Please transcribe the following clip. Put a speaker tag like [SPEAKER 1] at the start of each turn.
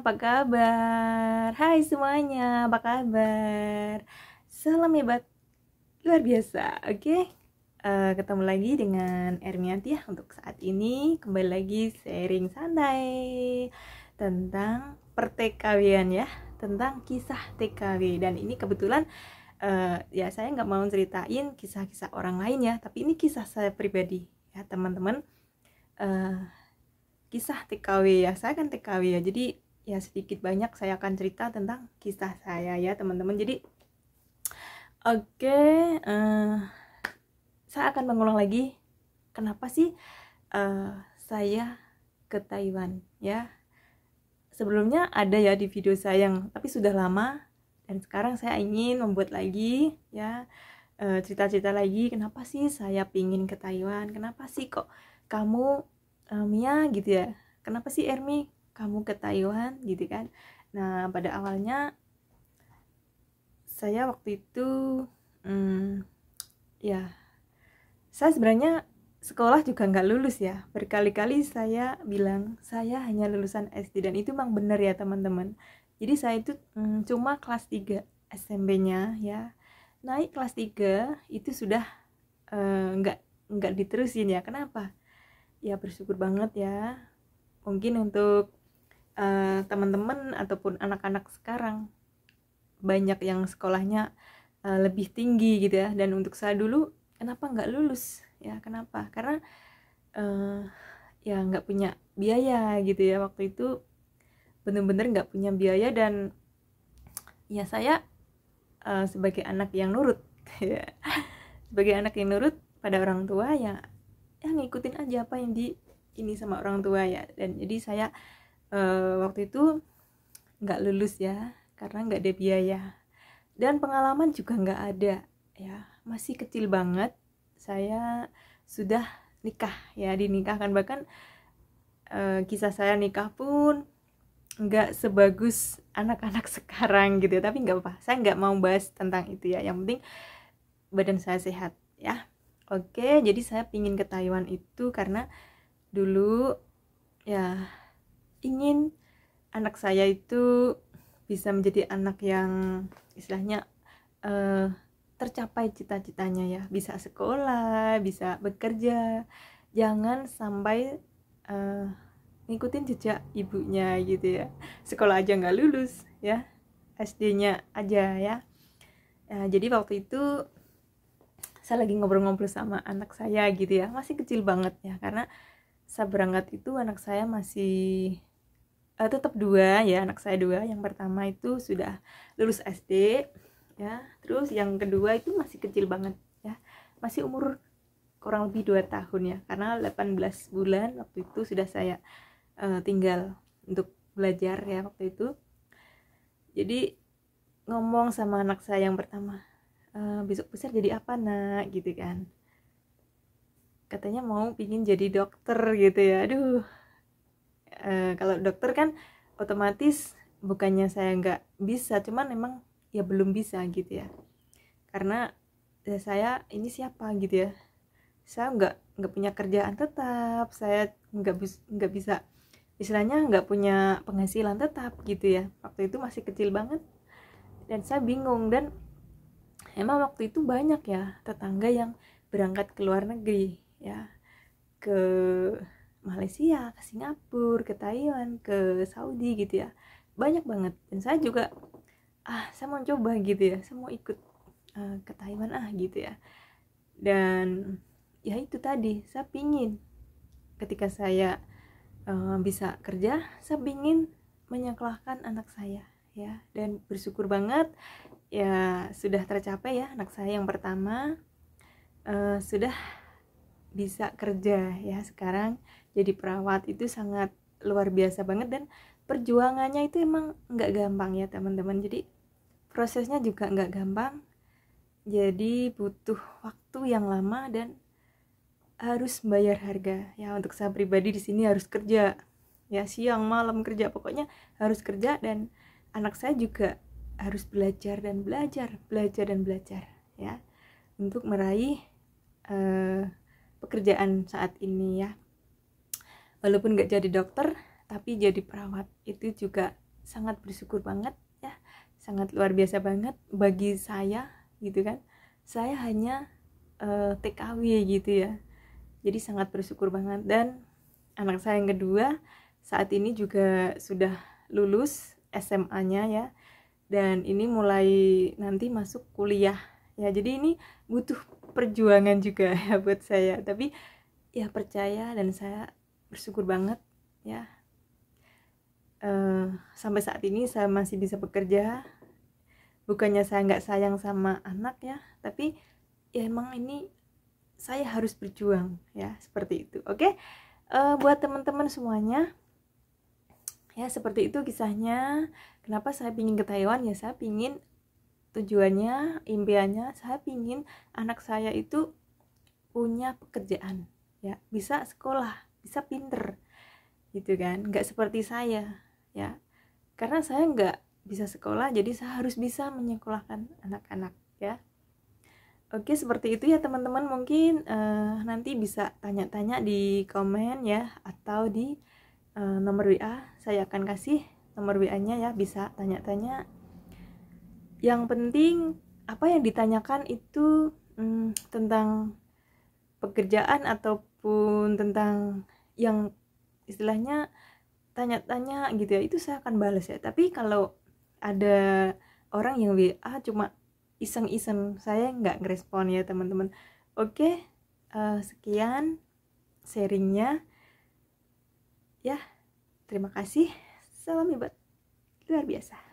[SPEAKER 1] apa kabar? Hai semuanya, apa kabar? Salam hebat, luar biasa, oke? Okay? Uh, eh, ketemu lagi dengan Ermianti ya untuk saat ini Kembali lagi sharing santai tentang pertekawian ya Tentang kisah TKW Dan ini kebetulan uh, ya saya nggak mau ceritain kisah-kisah orang lain ya Tapi ini kisah saya pribadi ya teman-teman eh, kisah TKW ya saya kan TKW ya jadi ya sedikit banyak saya akan cerita tentang kisah saya ya teman-teman jadi oke okay, uh, eh, saya akan mengulang lagi kenapa sih uh, saya ke Taiwan ya sebelumnya ada ya di video saya yang tapi sudah lama dan sekarang saya ingin membuat lagi ya eh, cerita-cerita uh, lagi kenapa sih saya pingin ke Taiwan kenapa sih kok kamu uh, Mia gitu ya kenapa sih Ermi kamu ke Taiwan gitu kan nah pada awalnya saya waktu itu hmm, ya saya sebenarnya sekolah juga nggak lulus ya berkali-kali saya bilang saya hanya lulusan SD dan itu memang benar ya teman-teman jadi saya itu hmm, cuma kelas 3 SMP-nya ya naik kelas 3 itu sudah eh, nggak eh, nggak diterusin ya kenapa ya bersyukur banget ya mungkin untuk uh, teman-teman ataupun anak-anak sekarang banyak yang sekolahnya uh, lebih tinggi gitu ya dan untuk saya dulu kenapa nggak lulus ya kenapa karena uh, ya nggak punya biaya gitu ya waktu itu bener-bener nggak punya biaya dan ya saya uh, sebagai anak yang nurut ya sebagai anak yang nurut pada orang tua ya yang ngikutin aja apa yang di ini sama orang tua ya dan jadi saya uh, waktu itu nggak lulus ya karena nggak ada biaya dan pengalaman juga nggak ada ya masih kecil banget saya sudah nikah ya dinikahkan bahkan uh, kisah saya nikah pun nggak sebagus anak-anak sekarang gitu ya. tapi nggak apa saya nggak mau bahas tentang itu ya yang penting badan saya sehat ya oke jadi saya pingin ke Taiwan itu karena dulu ya ingin anak saya itu bisa menjadi anak yang istilahnya uh, tercapai cita-citanya ya bisa sekolah bisa bekerja jangan sampai uh, ngikutin jejak ibunya gitu ya sekolah aja nggak lulus ya SD-nya aja ya nah, jadi waktu itu saya lagi ngobrol-ngobrol sama anak saya gitu ya masih kecil banget ya karena saya berangkat itu anak saya masih uh, eh, tetap dua ya anak saya dua yang pertama itu sudah lulus SD ya terus yang kedua itu masih kecil banget ya masih umur kurang lebih dua tahun ya karena 18 bulan waktu itu sudah saya uh, tinggal untuk belajar ya waktu itu jadi ngomong sama anak saya yang pertama e, besok besar jadi apa nak gitu kan katanya mau pingin jadi dokter gitu ya aduh Eh, kalau dokter kan otomatis bukannya saya nggak bisa cuman memang ya belum bisa gitu ya karena ya saya ini siapa gitu ya saya nggak nggak punya kerjaan tetap saya nggak bisa nggak bisa istilahnya nggak punya penghasilan tetap gitu ya waktu itu masih kecil banget dan saya bingung dan emang waktu itu banyak ya tetangga yang berangkat ke luar negeri ya ke Malaysia, ke Singapura, ke Taiwan, ke Saudi gitu ya. Banyak banget. Dan saya juga ah, saya mau coba gitu ya. Saya mau ikut uh, ke Taiwan ah gitu ya. Dan ya itu tadi, saya pingin ketika saya uh, bisa kerja, saya pingin menyekolahkan anak saya ya. Dan bersyukur banget ya sudah tercapai ya anak saya yang pertama uh, sudah bisa kerja ya sekarang jadi perawat itu sangat luar biasa banget dan perjuangannya itu emang nggak gampang ya teman-teman jadi prosesnya juga nggak gampang jadi butuh waktu yang lama dan harus bayar harga ya untuk saya pribadi di sini harus kerja ya siang malam kerja pokoknya harus kerja dan anak saya juga harus belajar dan belajar belajar dan belajar ya untuk meraih uh, pekerjaan saat ini ya walaupun gak jadi dokter tapi jadi perawat itu juga sangat bersyukur banget ya sangat luar biasa banget bagi saya gitu kan saya hanya uh, eh, TKW gitu ya jadi sangat bersyukur banget dan anak saya yang kedua saat ini juga sudah lulus SMA-nya ya dan ini mulai nanti masuk kuliah ya jadi ini butuh perjuangan juga ya buat saya tapi ya percaya dan saya bersyukur banget ya uh, sampai saat ini saya masih bisa bekerja bukannya saya nggak sayang sama anak ya tapi ya emang ini saya harus berjuang ya seperti itu oke okay? uh, eh, buat teman-teman semuanya ya seperti itu kisahnya kenapa saya pingin ke Taiwan ya saya pingin tujuannya impiannya saya pingin anak saya itu punya pekerjaan ya bisa sekolah bisa pinter gitu kan nggak seperti saya ya karena saya nggak bisa sekolah jadi saya harus bisa menyekolahkan anak-anak ya oke seperti itu ya teman-teman mungkin uh, nanti bisa tanya-tanya di komen ya atau di uh, nomor WA saya akan kasih nomor WA-nya ya bisa tanya-tanya yang penting apa yang ditanyakan itu hmm, tentang pekerjaan atau ataupun tentang yang istilahnya tanya-tanya gitu ya itu saya akan balas ya tapi kalau ada orang yang WA ah, cuma iseng-iseng saya nggak ngerespon ya teman-teman oke uh, sekian sharingnya ya terima kasih salam hebat luar biasa